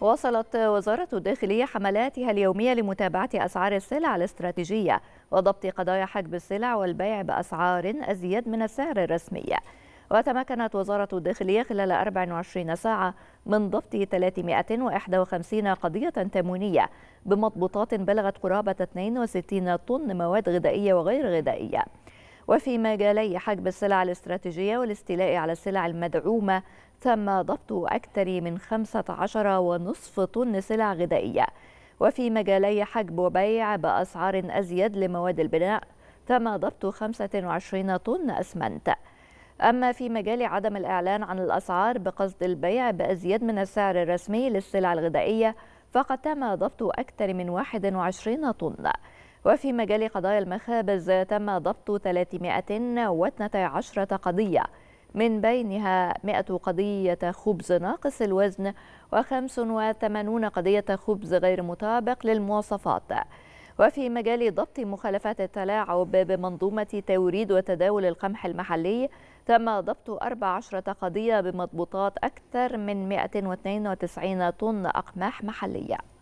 واصلت وزارة الداخلية حملاتها اليومية لمتابعة أسعار السلع الاستراتيجية وضبط قضايا حجب السلع والبيع بأسعار أزيد من السعر الرسمي وتمكنت وزارة الداخلية خلال 24 ساعة من ضبط 351 قضية تموينية بمضبوطات بلغت قرابة 62 طن مواد غذائية وغير غذائية وفي مجالي حجب السلع الاستراتيجية والاستيلاء على السلع المدعومة تم ضبط أكثر من 15.5 طن سلع غذائية وفي مجالي حجب وبيع بأسعار أزيد لمواد البناء تم ضبط 25 طن أسمنت أما في مجال عدم الإعلان عن الأسعار بقصد البيع بأزيد من السعر الرسمي للسلع الغذائية فقد تم ضبط أكثر من 21 طن وفي مجال قضايا المخابز تم ضبط 312 قضية من بينها 100 قضية خبز ناقص الوزن و85 قضية خبز غير مطابق للمواصفات وفي مجال ضبط مخالفات التلاعب بمنظومة توريد وتداول القمح المحلي تم ضبط 14 قضية بمضبوطات أكثر من 192 طن أقماح محلية